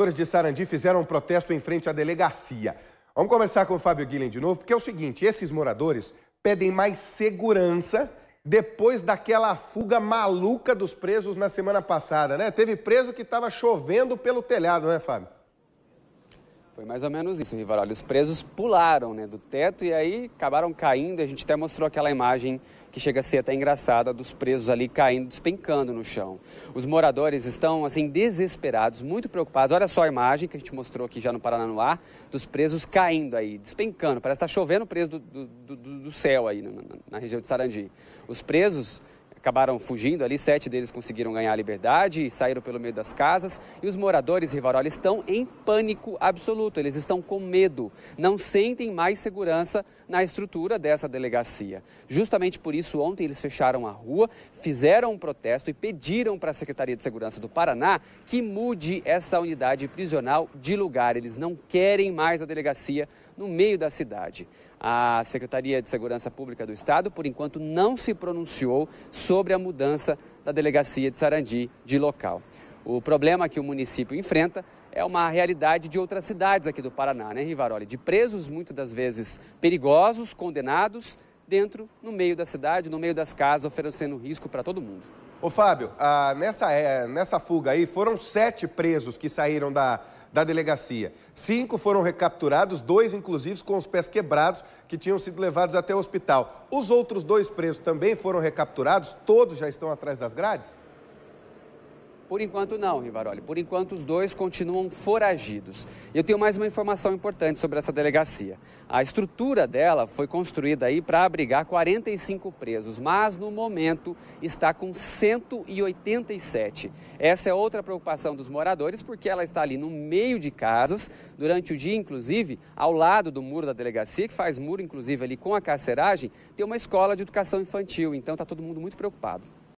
Moradores de Sarandi fizeram um protesto em frente à delegacia. Vamos conversar com o Fábio Guilherme de novo, porque é o seguinte: esses moradores pedem mais segurança depois daquela fuga maluca dos presos na semana passada, né? Teve preso que estava chovendo pelo telhado, né, Fábio? Foi mais ou menos isso, Rivaroli. Os presos pularam né, do teto e aí acabaram caindo. A gente até mostrou aquela imagem que chega a ser até engraçada dos presos ali caindo, despencando no chão. Os moradores estão assim desesperados, muito preocupados. Olha só a imagem que a gente mostrou aqui já no Paraná no ar, dos presos caindo aí, despencando. Parece que está chovendo preso do, do, do, do céu aí na, na, na região de Sarandi. Os presos acabaram fugindo ali, sete deles conseguiram ganhar a liberdade e saíram pelo meio das casas. E os moradores, Rivarola estão em pânico absoluto, eles estão com medo, não sentem mais segurança na estrutura dessa delegacia. Justamente por isso, ontem eles fecharam a rua, fizeram um protesto e pediram para a Secretaria de Segurança do Paraná que mude essa unidade prisional de lugar. Eles não querem mais a delegacia no meio da cidade. A Secretaria de Segurança Pública do Estado, por enquanto, não se pronunciou sobre a mudança da delegacia de Sarandi de local. O problema que o município enfrenta é uma realidade de outras cidades aqui do Paraná, né, Rivaroli? De presos, muitas das vezes perigosos, condenados, dentro, no meio da cidade, no meio das casas, oferecendo risco para todo mundo. Ô Fábio, ah, nessa, é, nessa fuga aí, foram sete presos que saíram da, da delegacia. Cinco foram recapturados, dois inclusive com os pés quebrados, que tinham sido levados até o hospital. Os outros dois presos também foram recapturados, todos já estão atrás das grades? Por enquanto não, Rivaroli. Por enquanto os dois continuam foragidos. E eu tenho mais uma informação importante sobre essa delegacia. A estrutura dela foi construída aí para abrigar 45 presos, mas no momento está com 187. Essa é outra preocupação dos moradores, porque ela está ali no meio de casas, durante o dia inclusive, ao lado do muro da delegacia, que faz muro inclusive ali com a carceragem, tem uma escola de educação infantil, então está todo mundo muito preocupado.